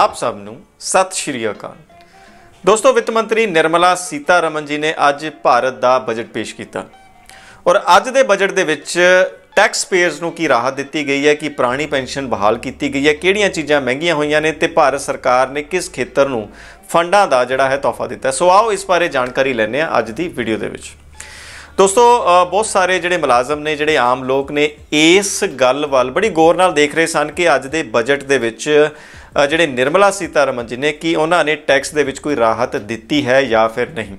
ਆਪ ਸਭ ਨੂੰ ਸਤਿ ਸ਼੍ਰੀ ਅਕਾਲ ਦੋਸਤੋ ਵਿੱਤ ਮੰਤਰੀ ਨਿਰਮਲਾ ਸੀਤਾਰਮਨ ਜੀ ਨੇ ਅੱਜ ਭਾਰਤ ਦਾ ਬਜਟ ਪੇਸ਼ ਕੀਤਾ ਔਰ ਅੱਜ ਦੇ ਬਜਟ ਦੇ ਵਿੱਚ ਟੈਕਸ ਪੇਅਰਸ ਨੂੰ ਕੀ ਰਾਹਤ ਦਿੱਤੀ ਗਈ ਹੈ ਕਿ ਪ੍ਰਾਣੀ ਪੈਨਸ਼ਨ ਬਹਾਲ ਕੀਤੀ ਗਈ ਹੈ ਕਿਹੜੀਆਂ ਚੀਜ਼ਾਂ ਮਹਿੰਗੀਆਂ ਹੋਈਆਂ ਨੇ ਤੇ ਭਾਰਤ ਸਰਕਾਰ ਨੇ ਕਿਸ ਖੇਤਰ ਨੂੰ ਫੰਡਾਂ ਦਾ ਜਿਹੜਾ ਹੈ ਤੋਹਫਾ ਦਿੱਤਾ ਸੋ ਆਓ ਇਸ ਬਾਰੇ ਜਾਣਕਾਰੀ ਲੈਣੇ ਆ ਅੱਜ ਦੀ ਵੀਡੀਓ ਦੇ ਵਿੱਚ ਦੋਸਤੋ ਬਹੁਤ ਸਾਰੇ ਜਿਹੜੇ ਮੁਲਾਜ਼ਮ ਨੇ ਜਿਹੜੇ ਆਮ ਲੋਕ ਨੇ ਇਸ ਗੱਲ ਵੱਲ ਬੜੀ ਗੌਰ ਨਾਲ ਦੇਖ ਰਹੇ ਸਨ ਕਿ ਅੱਜ ਦੇ ਬਜਟ ਦੇ ਵਿੱਚ ਜਿਹੜੇ ਨਿਰਮਲਾ ਸੀਤਾਰਮਨ ਜੀ ਨੇ ਕੀ ਉਹਨਾਂ ਨੇ ਟੈਕਸ ਦੇ ਵਿੱਚ ਕੋਈ ਰਾਹਤ ਦਿੱਤੀ ਹੈ ਜਾਂ ਫਿਰ ਨਹੀਂ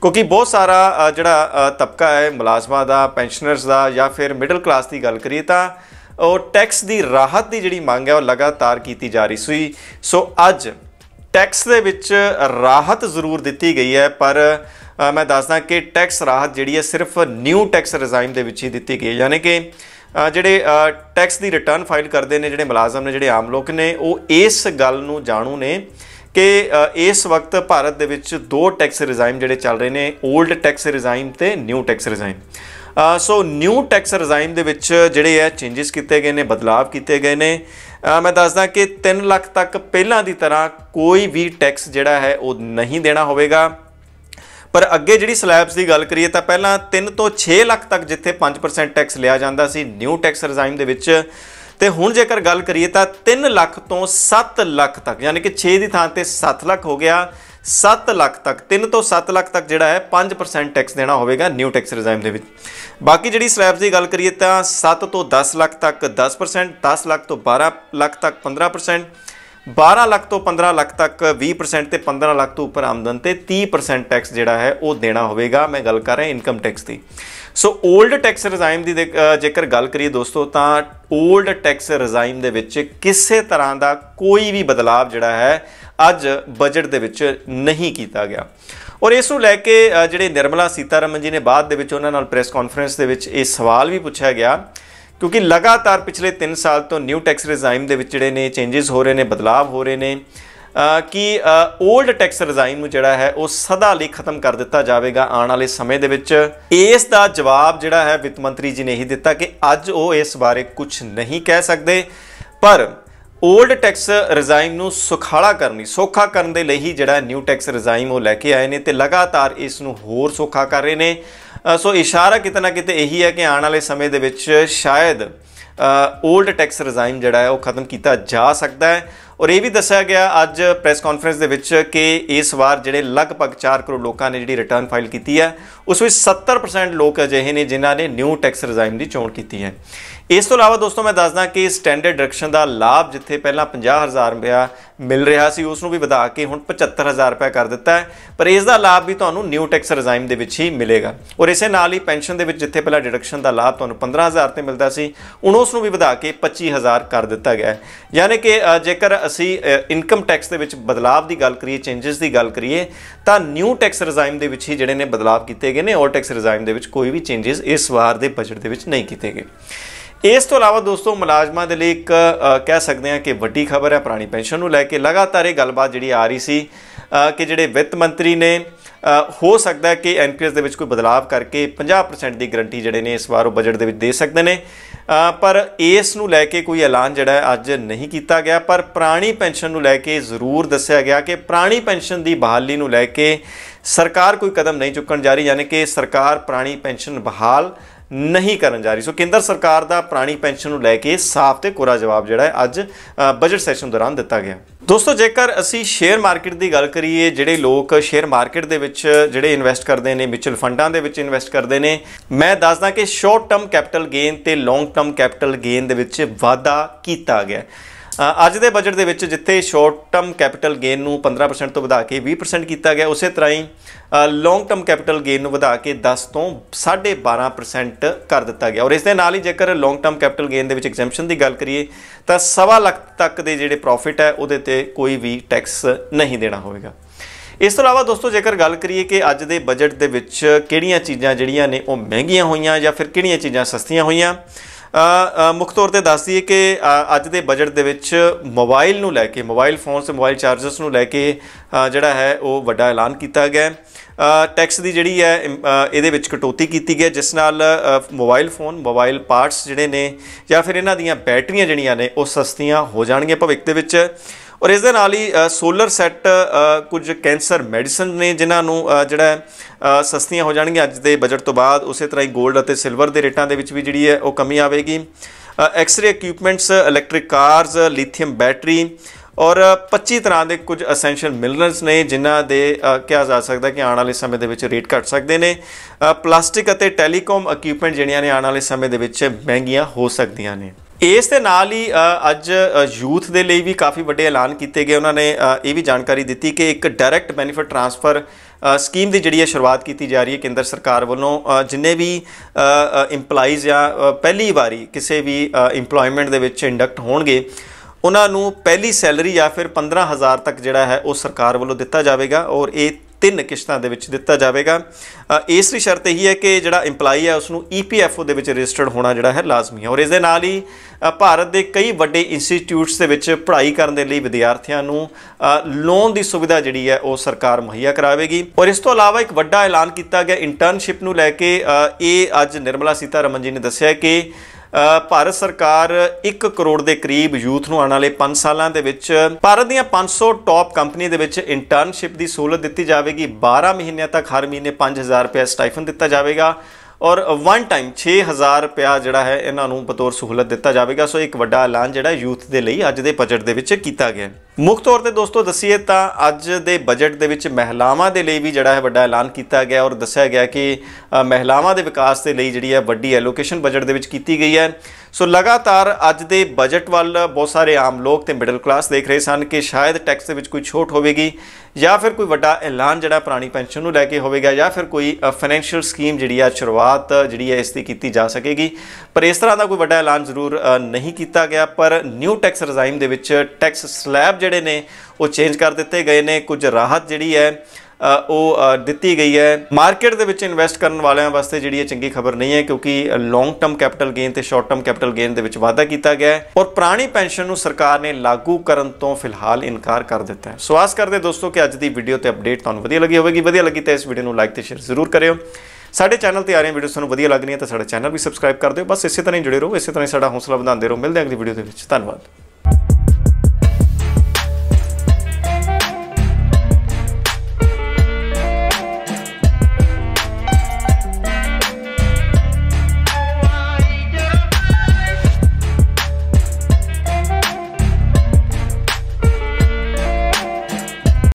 ਕਿਉਂਕਿ ਬਹੁਤ ਸਾਰਾ ਜਿਹੜਾ ਤਬਕਾ ਹੈ ਮੁਲਾਜ਼ਮਾਂ ਦਾ ਪੈਨਸ਼ਨਰਸ ਦਾ ਜਾਂ ਫਿਰ ਮਿਡਲ ਕਲਾਸ ਦੀ ਗੱਲ ਕਰੀਏ ਤਾਂ ਉਹ ਟੈਕਸ ਦੀ ਰਾਹਤ ਦੀ ਜਿਹੜੀ ਮੰਗ ਹੈ ਉਹ ਲਗਾਤਾਰ ਕੀਤੀ ਜਾ ਰਹੀ ਸੀ ਸੋ ਅੱਜ ਟੈਕਸ ਦੇ ਵਿੱਚ ਰਾਹਤ ਜ਼ਰੂਰ ਦਿੱਤੀ ਗਈ ਹੈ ਪਰ ਮੈਂ ਦੱਸਦਾ ਕਿ ਟੈਕਸ ਰਾਹਤ ਜਿਹੜੀ ਹੈ ਸਿਰਫ ਨਿਊ ਟੈਕਸ ਰਿਜ਼ਾਈਮ ਦੇ ਵਿੱਚ ਹੀ ਦਿੱਤੀ ਗਈ ਹੈ ਯਾਨੀ ਕਿ ਜਿਹੜੇ ਟੈਕਸ ਦੀ ਰਿਟਰਨ ਫਾਈਲ ਕਰਦੇ ਨੇ ਜਿਹੜੇ ਮੁਲਾਜ਼ਮ ਨੇ ਜਿਹੜੇ ਆਮ ਲੋਕ ਨੇ ਉਹ ਇਸ ਗੱਲ ਨੂੰ ਜਾਣੂ ਨੇ ਕਿ ਇਸ ਵਕਤ ਭਾਰਤ ਦੇ ਵਿੱਚ ਦੋ ਟੈਕਸ ਰਿਜ਼ਾਈਮ ਜਿਹੜੇ ਚੱਲ ਰਹੇ ਨੇ 올ਡ ਟੈਕਸ ਰਿਜ਼ਾਈਮ ਤੇ new tax regime so new tax regime ਦੇ ਵਿੱਚ ਜਿਹੜੇ ਆ ਚੇਂजेस ਕੀਤੇ ਗਏ ਨੇ ਬਦਲਾਅ ਕੀਤੇ ਗਏ ਨੇ ਮੈਂ ਦੱਸਦਾ ਕਿ 3 ਲੱਖ ਤੱਕ ਪਹਿਲਾਂ ਦੀ ਤਰ੍ਹਾਂ ਕੋਈ ਵੀ ਟੈਕਸ ਜਿਹੜਾ ਹੈ ਉਹ ਨਹੀਂ ਦੇਣਾ ਹੋਵੇਗਾ ਪਰ ਅੱਗੇ ਜਿਹੜੀ ਸਲੈਬਸ ਦੀ ਗੱਲ ਕਰੀਏ ਤਾਂ ਪਹਿਲਾਂ 3 ਤੋਂ 6 ਲੱਖ ਤੱਕ ਜਿੱਥੇ 5% ਟੈਕਸ ਲਿਆ ਜਾਂਦਾ ਸੀ ਨਿਊ ਟੈਕਸ ਰਿਜ਼ਾਈਮ ਦੇ ਵਿੱਚ ਤੇ ਹੁਣ ਜੇਕਰ ਗੱਲ ਕਰੀਏ ਤਾਂ 3 ਲੱਖ ਤੋਂ 7 ਲੱਖ ਤੱਕ ਯਾਨੀ ਕਿ 6 ਦੀ ਥਾਂ ਤੇ 7 ਲੱਖ ਹੋ ਗਿਆ 7 ਲੱਖ ਤੱਕ 3 ਤੋਂ 7 ਲੱਖ ਤੱਕ ਜਿਹੜਾ ਹੈ 5% ਟੈਕਸ ਦੇਣਾ ਹੋਵੇਗਾ ਨਿਊ ਟੈਕਸ ਰਿਜ਼ਾਈਮ ਦੇ ਵਿੱਚ ਬਾਕੀ ਜਿਹੜੀ ਸਲੈਬਸ ਦੀ ਗੱਲ ਕਰੀਏ ਤਾਂ 7 ਤੋਂ 10 ਲੱਖ ਤੱਕ 10% 10 ਲੱਖ ਤੋਂ 12 ਲੱਖ ਤੱਕ 15% 12 ਲੱਖ ਤੋਂ 15 ਲੱਖ ਤੱਕ 20% ਤੇ 15 ਲੱਖ ਤੋਂ ਉੱਪਰ ਆਮਦਨ ਤੇ 30% ਟੈਕਸ ਜਿਹੜਾ ਹੈ ਉਹ ਦੇਣਾ ਹੋਵੇਗਾ ਮੈਂ ਗੱਲ ਕਰ ਰਿਹਾ ਇਨਕਮ ਟੈਕਸ ਦੀ ਸੋ 올ਡ ਟੈਕਸ ਰਿਜ਼ਾਈਮ ਦੀ ਜੇਕਰ ਗੱਲ ਕਰੀਏ ਦੋਸਤੋ ਤਾਂ 올ਡ ਟੈਕਸ ਰਿਜ਼ਾਈਮ ਦੇ ਵਿੱਚ ਕਿਸੇ ਤਰ੍ਹਾਂ ਦਾ ਕੋਈ ਵੀ ਬਦਲਾਅ ਜਿਹੜਾ ਹੈ ਅੱਜ ਬਜਟ ਦੇ ਵਿੱਚ ਨਹੀਂ ਕੀਤਾ ਗਿਆ ਔਰ ਇਸ ਨੂੰ ਲੈ ਕੇ ਜਿਹੜੇ ਨਿਰਮਲਾ ਸੀਤਾਰਮਨ ਜੀ ਨੇ ਬਾਅਦ ਦੇ ਵਿੱਚ ਉਹਨਾਂ ਨਾਲ ਪ੍ਰੈਸ ਕਾਨਫਰੰਸ ਦੇ ਵਿੱਚ ਇਹ ਸਵਾਲ ਵੀ ਪੁੱਛਿਆ ਗਿਆ ਕਿਉਂਕਿ ਲਗਾਤਾਰ ਪਿਛਲੇ 3 ਸਾਲ ਤੋਂ ਨਿਊ ਟੈਕਸ ਰਿਜ਼ਾਈਮ ਦੇ ਵਿੱਚ ਜਿਹੜੇ ਨੇ ਚੇਂजेस ਹੋ ਰਹੇ ਨੇ ਬਦਲਾਅ ਹੋ ਰਹੇ ਨੇ ਕਿ 올ਡ ਟੈਕਸ ਰਿਜ਼ਾਈਮ ਨੂੰ ਜਿਹੜਾ ਹੈ ਉਹ ਸਦਾ ਲਈ ਖਤਮ ਕਰ ਦਿੱਤਾ ਜਾਵੇਗਾ ਆਉਣ ਵਾਲੇ ਸਮੇਂ ਦੇ ਵਿੱਚ ਇਸ ਦਾ ਜਵਾਬ ਜਿਹੜਾ ਹੈ ਵਿੱਤ ਮੰਤਰੀ ਜੀ ਨੇ ਹੀ ਦਿੱਤਾ ਕਿ ਅੱਜ ਉਹ ਇਸ ਬਾਰੇ ਕੁਝ ਨਹੀਂ ਕਹਿ ਸਕਦੇ ਪਰ 올ਡ ਟੈਕਸ ਰਿਜ਼ਾਈਮ ਨੂੰ ਸੁਖਾਲਾ ਕਰਨੀ ਸੋਖਾ ਕਰਨ ਦੇ ਲਈ ਹੀ ਜਿਹੜਾ ਨਿਊ ਟੈਕਸ ਰਿਜ਼ਾਈਮ ਉਹ ਲੈ ਕੇ ਆਏ ਨੇ ਤੇ ਲਗਾਤਾਰ ਇਸ ਨੂੰ ਹੋਰ ਸੋਖਾ ਕਰ ਰਹੇ ਨੇ ਸੋ ਇਸ਼ਾਰਾ ਕਿਤਨਾ ਕਿਤੇ ਇਹੀ ਹੈ ਕਿ ਆਉਣ ਵਾਲੇ ਸਮੇਂ ਦੇ ਵਿੱਚ ਸ਼ਾਇਦ 올ਡ ਟੈਕਸ ਰਿਜ਼ਾਈਮ ਜਿਹੜਾ ਹੈ ਉਹ ਖਤਮ ਕੀਤਾ ਜਾ ਸਕਦਾ ਹੈ ਔਰ ਇਹ ਵੀ ਦੱਸਿਆ ਗਿਆ ਅੱਜ ਪ੍ਰੈਸ ਕਾਨਫਰੰਸ ਦੇ ਵਿੱਚ ਕਿ ਇਸ ਵਾਰ ਜਿਹੜੇ ਲਗਭਗ 4 ਕਰੋੜ ਲੋਕਾਂ ਨੇ ਜਿਹੜੀ ਰਿਟਰਨ ਫਾਈਲ ਕੀਤੀ ਹੈ ਉਸ ਵਿੱਚ 70% ਲੋਕ ਅਜਿਹੇ ਨੇ ਜਿਨ੍ਹਾਂ ਨੇ ਨਿਊ ਟੈਕਸ ਰਿਜ਼ਾਈਮ ਦੀ ਚੋਣ ਕੀਤੀ ਹੈ ਇਸ ਤੋਂ ਇਲਾਵਾ ਦੋਸਤੋ ਮੈਂ ਦੱਸਦਾ ਕਿ ਸਟੈਂਡਰਡ ਡਿਡਕਸ਼ਨ ਦਾ ਲਾਭ ਜਿੱਥੇ ਪਹਿਲਾਂ 50000 ਰੁਪਏ ਮਿਲ ਰਿਹਾ ਸੀ ਉਸ ਨੂੰ ਵੀ ਵਧਾ ਕੇ ਹੁਣ 75000 ਰੁਪਏ ਕਰ ਦਿੱਤਾ ਹੈ ਪਰ ਇਸ ਦਾ ਲਾਭ ਵੀ ਤੁਹਾਨੂੰ ਨਿਊ ਟੈਕਸ ਰਿਜ਼ਾਈਮ ਦੇ ਵਿੱਚ ਹੀ ਮਿਲੇਗਾ ਔਰ ਇਸੇ ਨਾਲ ਹੀ ਪੈਨਸ਼ਨ ਦੇ ਵਿੱਚ ਜਿੱਥੇ ਪਹਿਲਾਂ ਡਿਡਕਸ਼ਨ ਦਾ ਲਾਭ ਤੁਹਾਨੂੰ 15000 ਤੇ ਮਿਲਦਾ ਸੀ ਹੁਣ ਉਸ ਨੂੰ ਵੀ ਵਧਾ ਕੇ 25000 ਕਰ ਦਿੱਤਾ ਗਿਆ ਹੈ ਯਾਨੀ ਕਿ ਜੇਕਰ ਅਸੀਂ ਇਨਕਮ ਟੈਕਸ ਦੇ ਵਿੱਚ ਬਦਲਾਅ ਦੀ ਗੱਲ ਕਰੀਏ ਚੇਂजेस ਦੀ ਗੱਲ ਕਰੀਏ ਤਾਂ ਨਿਊ ਟੈਕਸ ਰਿਜ਼ਾਈਮ ਦੇ ਵਿੱਚ ਹੀ ਜਿਹੜੇ ਨੇ ਬਦਲਾਅ ਕੀਤੇ ਗਏ ਨੇ ਔਰ ਟੈਕਸ ਰਿਜ਼ਾਈਮ ਦੇ ਵਿੱਚ ਕੋਈ ਵੀ ਚੇਂजेस ਇਸ ਵਾਰ ਦੇ ਬਜਟ ਦੇ ਵਿੱਚ ਨਹੀਂ ਕੀਤੇ ਗਏ ਇਸ ਤੋਂ ਇਲਾਵਾ ਦੋਸਤੋ ਮੁਲਾਜ਼ਮਾਂ ਦੇ ਲਈ ਇੱਕ ਕਹਿ ਸਕਦੇ ਹਾਂ ਕਿ ਵੱਡੀ ਖਬਰ ਹੈ ਪੁਰਾਣੀ ਪੈਨਸ਼ਨ ਨੂੰ ਲੈ ਕੇ ਲਗਾਤਾਰ ਇਹ ਗੱਲਬਾਤ ਜਿਹੜੀ ਆ ਰਹੀ ਸੀ ਕਿ ਜਿਹੜੇ ਵਿੱਤ ਮੰਤਰੀ ਨੇ ਹੋ ਸਕਦਾ ਕਿ ਐਨਪੀਐਸ ਦੇ ਵਿੱਚ ਕੋਈ ਬਦਲਾਅ ਕਰਕੇ 50% ਦੀ ਗਰੰਟੀ ਜਿਹੜੇ ਨੇ ਇਸ ਵਾਰ ਉਹ ਬਜਟ ਦੇ ਵਿੱਚ ਦੇ ਸਕਦੇ ਨੇ ਪਰ ਇਸ ਨੂੰ ਲੈ ਕੇ ਕੋਈ ਐਲਾਨ ਜਿਹੜਾ ਹੈ ਅੱਜ ਨਹੀਂ ਕੀਤਾ ਗਿਆ ਪਰ ਪ੍ਰਾਣੀ ਪੈਨਸ਼ਨ ਨੂੰ ਲੈ ਕੇ ਜ਼ਰੂਰ ਦੱਸਿਆ ਗਿਆ ਕਿ ਪ੍ਰਾਣੀ ਪੈਨਸ਼ਨ ਦੀ ਬਹਾਲੀ ਨੂੰ ਲੈ ਕੇ ਸਰਕਾਰ ਕੋਈ ਕਦਮ ਨਹੀਂ ਚੁੱਕਣ ਜਾ ਰਹੀ ਯਾਨੀ ਕਿ ਸਰਕਾਰ ਪ੍ਰਾਣੀ ਪੈਨਸ਼ਨ ਬਹਾਲ ਨਹੀਂ ਕਰਨ ਜਾ ਰਹੀ ਸੋ ਕੇਂਦਰ ਸਰਕਾਰ ਦਾ ਪ੍ਰਾਣੀ ਪੈਨਸ਼ਨ ਨੂੰ ਲੈ ਕੇ ਸਾਫ਼ ਤੇ ਕੋਰਾ ਜਵਾਬ ਜਿਹੜਾ ਹੈ ਅੱਜ ਬਜਟ ਸੈਸ਼ਨ ਦੌਰਾਨ ਦਿੱਤਾ ਗਿਆ ਦੋਸਤੋ ਜੇਕਰ ਅਸੀਂ ਸ਼ੇਅਰ ਮਾਰਕੀਟ ਦੀ ਗੱਲ ਕਰੀਏ ਜਿਹੜੇ ਲੋਕ ਸ਼ੇਅਰ ਮਾਰਕੀਟ ਦੇ ਵਿੱਚ ਜਿਹੜੇ ਇਨਵੈਸਟ ਕਰਦੇ ਨੇ ਮਿਊਚੁਅਲ ਫੰਡਾਂ ਦੇ ਵਿੱਚ ਇਨਵੈਸਟ ਕਰਦੇ ਨੇ ਮੈਂ ਦੱਸਦਾ ਕਿ ਸ਼ਾਰਟ ਟਰਮ ਕੈਪੀਟਲ ਗੇਨ ਤੇ ਲੌਂਗ ਟਰਮ ਕੈਪੀਟਲ ਗੇਨ ਦੇ ਵਿੱਚ ਵਾਧਾ ਕੀਤਾ ਗਿਆ ਅੱਜ ਦੇ ਬਜਟ ਦੇ ਵਿੱਚ ਜਿੱਥੇ ਸ਼ਾਰਟ ਟਰਮ ਕੈਪੀਟਲ ਗੇਨ ਨੂੰ 15% ਤੋਂ ਵਧਾ ਕੇ 20% ਕੀਤਾ ਗਿਆ ਉਸੇ ਤਰ੍ਹਾਂ ਹੀ ਲੌਂਗ ਟਰਮ ਕੈਪੀਟਲ ਗੇਨ ਨੂੰ ਵਧਾ ਕੇ 10 ਤੋਂ 12.5% ਕਰ ਦਿੱਤਾ ਗਿਆ ਔਰ ਇਸ ਦੇ ਨਾਲ ਹੀ ਜੇਕਰ ਲੌਂਗ ਟਰਮ ਕੈਪੀਟਲ ਗੇਨ ਦੇ ਵਿੱਚ ਐਗਜ਼ੈਂਪਸ਼ਨ ਦੀ ਗੱਲ ਕਰੀਏ ਤਾਂ 1.5 ਲੱਖ ਤੱਕ ਦੇ ਜਿਹੜੇ ਪ੍ਰੋਫਿਟ ਹੈ ਉਹਦੇ ਤੇ ਕੋਈ ਵੀ ਟੈਕਸ ਨਹੀਂ ਦੇਣਾ ਹੋਵੇਗਾ ਇਸ ਤੋਂ ਇਲਾਵਾ ਦੋਸਤੋ ਜੇਕਰ ਗੱਲ ਕਰੀਏ ਕਿ ਅੱਜ ਦੇ ਬਜਟ ਦੇ ਵਿੱਚ ਕਿਹੜੀਆਂ ਚੀਜ਼ਾਂ ਜਿਹੜੀਆਂ ਨੇ ਉਹ ਮਹਿੰਗੀਆਂ ਹੋਈਆਂ ਜਾਂ ਫਿਰ ਕਿਹੜੀਆਂ ਚੀਜ਼ਾਂ ਸਸਤੀਆਂ ਹੋਈਆਂ ਮੁੱਖ ਤੌਰ ਤੇ ਦੱਸ ਦਈਏ ਕਿ ਅੱਜ ਦੇ ਬਜਟ ਦੇ ਵਿੱਚ ਮੋਬਾਈਲ ਨੂੰ ਲੈ ਕੇ ਮੋਬਾਈਲ ਫੋਨਸ ਤੇ ਮੋਬਾਈਲ ਚਾਰਜਰਸ ਨੂੰ ਲੈ ਕੇ ਜਿਹੜਾ ਹੈ ਉਹ ਵੱਡਾ ਐਲਾਨ ਕੀਤਾ ਗਿਆ ਟੈਕਸ ਦੀ ਜਿਹੜੀ ਹੈ ਇਹਦੇ ਵਿੱਚ ਕਟੌਤੀ ਕੀਤੀ ਗਈ ਜਿਸ ਨਾਲ ਮੋਬਾਈਲ ਫੋਨ ਮੋਬਾਈਲ ਪਾਰਟਸ ਜਿਹੜੇ ਨੇ ਜਾਂ ਫਿਰ ਇਹਨਾਂ ਦੀਆਂ ਬੈਟਰੀਆਂ ਜਿਹੜੀਆਂ ਨੇ ਉਹ ਸਸਤੀਆਂ ਹੋ ਜਾਣਗੀਆਂ ਭਵਿੱਖ ਦੇ ਵਿੱਚ ਔਰ ਇਸ ਦੇ ਨਾਲ ਹੀ ਸੋਲਰ ਸੈੱਟ ਕੁਝ ਕੈਂਸਰ ਮੈਡੀਸਨ ਨੇ ਜਿਨ੍ਹਾਂ ਨੂੰ ਜਿਹੜਾ ਸਸਤੀਆਂ ਹੋ ਜਾਣਗੀਆਂ ਅੱਜ ਦੇ ਬਜਟ ਤੋਂ ਬਾਅਦ ਉਸੇ ਤਰ੍ਹਾਂ ਹੀ 골ਡ ਅਤੇ ਸਿਲਵਰ ਦੇ ਰੇਟਾਂ ਦੇ ਵਿੱਚ ਵੀ ਜਿਹੜੀ ਹੈ ਉਹ ਕਮੀ ਆਵੇਗੀ X ray equipments electric cars lithium battery ਔਰ 25 ਤਰ੍ਹਾਂ ਦੇ ਕੁਝ ਐਸੈਂਸ਼ੀਅਲ ਮਿਨਰਲਸ ਨੇ ਜਿਨ੍ਹਾਂ ਦੇ ਕਿਹਾ ਜਾ ਸਕਦਾ ਕਿ ਆਉਣ ਵਾਲੇ ਸਮੇਂ ਦੇ ਵਿੱਚ ਰੇਟ ਘਟ ਸਕਦੇ ਨੇ ਪਲਾਸਟਿਕ ਅਤੇ ਟੈਲੀਕਾਮ ਇਕਵਿਪਮੈਂਟ ਜਿਹੜੀਆਂ ਨੇ ਆਉਣ ਵਾਲੇ ਸਮੇਂ ਦੇ ਵਿੱਚ ਮਹਿੰਗੀਆਂ ਹੋ ਸਕਦੀਆਂ ਨੇ ਇਸ ਦੇ ਨਾਲ ਹੀ ਅੱਜ ਯੂਥ ਦੇ ਲਈ ਵੀ ਕਾਫੀ ਵੱਡੇ ਐਲਾਨ ਕੀਤੇ ਗਏ ਉਹਨਾਂ ਨੇ ਇਹ ਵੀ ਜਾਣਕਾਰੀ ਦਿੱਤੀ ਕਿ ਇੱਕ ਡਾਇਰੈਕਟ ਬੈਨੀਫਿਟ ਟ੍ਰਾਂਸਫਰ ਸਕੀਮ ਦੀ ਜਿਹੜੀ ਹੈ ਸ਼ੁਰੂਆਤ ਕੀਤੀ ਜਾ ਰਹੀ ਹੈ ਕੇਂਦਰ ਸਰਕਾਰ ਵੱਲੋਂ ਜਿੰਨੇ ਵੀ EMPLOYEES ਜਾਂ ਪਹਿਲੀ ਵਾਰੀ ਕਿਸੇ ਵੀ EMPLOYMENT ਦੇ ਵਿੱਚ ਇੰਡਕਟ ਹੋਣਗੇ ਉਹਨਾਂ ਨੂੰ ਪਹਿਲੀ ਸੈਲਰੀ ਜਾਂ ਫਿਰ 15000 ਤੱਕ ਜਿਹੜਾ ਹੈ ਉਹ ਸਰਕਾਰ ਵੱਲੋਂ ਦਿੱਤਾ ਜਾਵੇਗਾ ਔਰ ਇਹ ਤਿੰਨ ਕਿਸ਼ਤਾਂ ਦੇ ਵਿੱਚ ਦਿੱਤਾ ਜਾਵੇਗਾ ਇਸ ਲਈ ਸ਼ਰਤ ਇਹ ਹੈ ਕਿ ਜਿਹੜਾ EMPLOYEE ਹੈ ਉਸ ਨੂੰ EPFO ਦੇ ਵਿੱਚ ਰਜਿਸਟਰਡ ਹੋਣਾ ਜਿਹੜਾ ਹੈ ਲਾਜ਼ਮੀ ਹੈ ਔਰ ਇਸ ਦੇ ਨਾਲ ਹੀ ਭਾਰਤ ਦੇ ਕਈ ਵੱਡੇ ਇੰਸਟੀਚਿਊਟਸ ਦੇ ਵਿੱਚ ਪੜ੍ਹਾਈ ਕਰਨ ਦੇ ਲਈ ਵਿਦਿਆਰਥੀਆਂ ਨੂੰ ਲੋਨ ਦੀ ਸੁਵਿਧਾ ਜਿਹੜੀ ਹੈ ਉਹ ਸਰਕਾਰ ਮੁਹੱਈਆ ਕਰਾਵੇਗੀ ਔਰ ਇਸ ਤੋਂ ਇਲਾਵਾ ਇੱਕ ਵੱਡਾ ਐਲਾਨ ਕੀਤਾ ਗਿਆ ਇੰਟਰਨਸ਼ਿਪ ਨੂੰ ਲੈ ਕੇ ਇਹ ਅੱਜ ਨਿਰਮਲਾ ਸੀਤਾਰਮਨ ਜੀ ਨੇ ਦੱਸਿਆ ਕਿ ਭਾਰਤ ਸਰਕਾਰ 1 ਕਰੋੜ ਦੇ ਕਰੀਬ ਯੂਥ ਨੂੰ ਆਉਣ ਵਾਲੇ 5 ਸਾਲਾਂ ਦੇ ਵਿੱਚ ਭਾਰਤ ਦੀਆਂ 500 ਟੌਪ ਕੰਪਨੀ ਦੇ ਵਿੱਚ ਇੰਟਰਨਸ਼ਿਪ ਦੀ ਸਹੂਲਤ ਦਿੱਤੀ ਜਾਵੇਗੀ 12 ਮਹੀਨਿਆਂ ਤੱਕ ਹਰ ਮਹੀਨੇ 5000 ਰੁਪਏ ਸਟਾਈਫਨ ਦਿੱਤਾ ਜਾਵੇਗਾ ਔਰ ਵਨ ਟਾਈਮ 6000 ਰੁਪਿਆ ਜਿਹੜਾ ਹੈ ਇਹਨਾਂ ਨੂੰ ਬਤੌਰ ਸਹੂਲਤ ਦਿੱਤਾ ਜਾਵੇਗਾ ਸੋ ਇੱਕ ਵੱਡਾ ਐਲਾਨ ਜਿਹੜਾ ਯੂਥ ਦੇ ਲਈ ਅੱਜ ਦੇ ਬਜਟ ਦੇ ਵਿੱਚ ਕੀਤਾ ਗਿਆ ਹੈ ਮੁੱਖ ਤੌਰ ਤੇ ਦੋਸਤੋ ਦਸੀਏ ਤਾਂ ਅੱਜ ਦੇ ਬਜਟ ਦੇ ਵਿੱਚ ਮਹਿਲਾਵਾਂ ਦੇ ਲਈ ਵੀ ਜਿਹੜਾ ਹੈ ਵੱਡਾ ਐਲਾਨ ਕੀਤਾ ਗਿਆ ਔਰ ਦੱਸਿਆ ਗਿਆ ਕਿ ਮਹਿਲਾਵਾਂ ਦੇ ਵਿਕਾਸ ਦੇ ਲਈ ਜਿਹੜੀ ਹੈ ਵੱਡੀ ਐਲੋਕੇਸ਼ਨ ਬਜਟ ਦੇ ਵਿੱਚ ਕੀਤੀ ਗਈ ਹੈ ਸੋ ਲਗਾਤਾਰ ਅੱਜ ਦੇ ਬਜਟ ਵੱਲ ਬਹੁਤ ਸਾਰੇ ਆਮ ਲੋਕ ਤੇ ਮਿਡਲ ਕਲਾਸ ਦੇਖ ਰਹੇ ਸਨ ਕਿ ਸ਼ਾਇਦ ਟੈਕਸ ਦੇ ਵਿੱਚ ਕੋਈ ਛੋਟ ਹੋਵੇਗੀ ਜਾਂ ਫਿਰ ਕੋਈ ਵੱਡਾ ਐਲਾਨ ਜਿਹੜਾ ਪੁਰਾਣੀ ਪੈਨਸ਼ਨ ਨੂੰ ਲੈ ਕੇ ਹੋਵੇਗਾ ਜਾਂ ਫਿਰ ਕੋਈ ਫਾਈਨੈਂਸ਼ੀਅਲ ਸਕੀਮ ਜਿਹੜੀ ਆ ਸ਼ੁਰੂਆਤ ਜਿਹੜੀ ਹੈ ਇਸ ਦੀ ਕੀਤੀ ਜਾ ਸਕੇਗੀ ਪਰ ਇਸ ਤਰ੍ਹਾਂ ਦਾ ਕੋਈ ਵੱਡਾ ਐਲਾਨ ਜ਼ਰੂਰ ਨਹੀਂ ਕੀਤਾ ਗਿਆ ਪਰ ਨਿਊ ਟੈਕਸ ਰਜ਼ਾਈਮ ਦੇ ਵਿੱਚ ਟੈਕਸ ਸਲੈਬ ਜਿਹੜੇ ਨੇ ਉਹ ਚੇਂਜ ਕਰ ਦਿੱਤੇ ਗਏ ਨੇ ਕੁਝ ਰਾਹਤ ਜਿਹੜੀ ਹੈ ਉਹ ਦਿੱਤੀ ਗਈ ਹੈ ਮਾਰਕੀਟ ਦੇ ਵਿੱਚ ਇਨਵੈਸਟ ਕਰਨ ਵਾਲਿਆਂ ਵਾਸਤੇ ਜਿਹੜੀ ਇਹ ਚੰਗੀ ਖਬਰ ਨਹੀਂ ਹੈ ਕਿਉਂਕਿ ਲੌਂਗ ਟਰਮ ਕੈਪੀਟਲ ਗੇਨ ਤੇ ਸ਼ਾਰਟ ਟਰਮ ਕੈਪੀਟਲ ਗੇਨ ਦੇ ਵਿੱਚ ਵਾਅਦਾ ਕੀਤਾ ਗਿਆ ਹੈ ਔਰ ਪੁਰਾਣੀ ਪੈਨਸ਼ਨ ਨੂੰ ਸਰਕਾਰ ਨੇ ਲਾਗੂ ਕਰਨ ਤੋਂ ਫਿਲਹਾਲ ਇਨਕਾਰ ਕਰ ਦਿੱਤਾ ਹੈ ਸੋ ਆਸ ਕਰਦੇ ਦੋਸਤੋ ਕਿ ਅੱਜ ਦੀ ਵੀਡੀਓ ਤੇ ਅਪਡੇਟ ਤੁਹਾਨੂੰ ਵਧੀਆ ਲੱਗੀ ਹੋਵੇਗੀ ਵਧੀਆ ਲੱਗੀ ਤਾਂ ਇਸ ਵੀਡੀਓ ਨੂੰ ਲਾਈਕ ਤੇ ਸ਼ੇਅਰ ਜ਼ਰੂਰ ਕਰਿਓ ਸਾਡੇ ਚੈਨਲ ਤੇ ਆ ਰਹੀਆਂ ਵੀਡੀਓ ਤੁਹਾਨੂੰ ਵਧੀਆ ਲੱਗਣੀਆਂ ਤਾਂ ਸਾਡੇ ਚੈਨਲ ਵੀ ਸਬਸਕ੍ਰਾਈਬ ਕਰ ਦਿਓ ਬਸ ਇਸੇ ਤਰ੍ਹਾਂ ਹੀ ਜੁੜੇ ਰਹੋ ਇਸੇ ਤਰ੍ਹਾਂ ਹੀ ਸਾਡਾ ਹੌਸਲਾ ਵਧਾਉਂਦੇ ਰਹੋ ਮਿਲਦੇ ਹਾਂ ਅਗਲੀ ਵੀਡੀਓ ਦੇ ਵਿੱਚ ਧੰਨਵਾਦ